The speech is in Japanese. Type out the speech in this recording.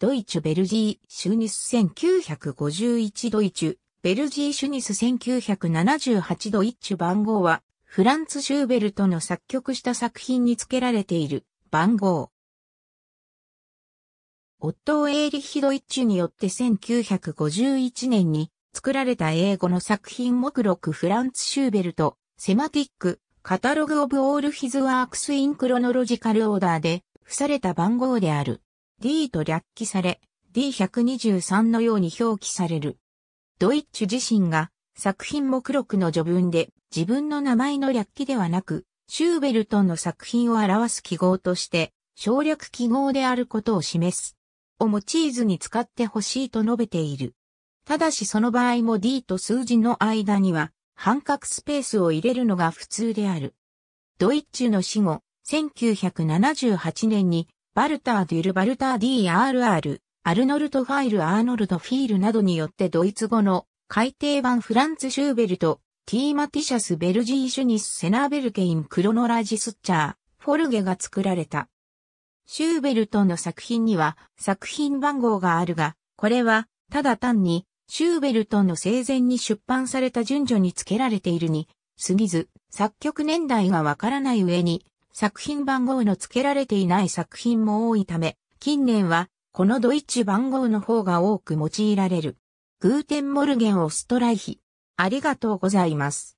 ドイチュ・ベルジー・シュニス1951ドイチュ、ベルジー・シュニス1978ドイチュ番号は、フランツ・シューベルトの作曲した作品に付けられている番号。オットー・エーリヒ・ドイッチュによって1951年に作られた英語の作品目録フランツ・シューベルト、セマティック、カタログ・オブ・オール・ヒズ・ワークス・イン・クロノロジカル・オーダーで付された番号である。D と略記され、D123 のように表記される。ドイッチュ自身が作品目録の序文で自分の名前の略記ではなく、シューベルトンの作品を表す記号として省略記号であることを示す。をチーズに使ってほしいと述べている。ただしその場合も D と数字の間には半角スペースを入れるのが普通である。ドイッチュの死後、1978年にバルター・デュル・バルター・ディ r アール・ール、アルノルト・ファイル・アーノルド・フィールなどによってドイツ語の改訂版フランツ・シューベルト、ティー・マティシャス・ベルジー・シュニス・セナーベルケイン・クロノラジスッチャー、フォルゲが作られた。シューベルトの作品には作品番号があるが、これはただ単にシューベルトの生前に出版された順序に付けられているに過ぎず、作曲年代がわからない上に、作品番号の付けられていない作品も多いため、近年はこのドイツ番号の方が多く用いられる。グーテンモルゲンオストライヒ。ありがとうございます。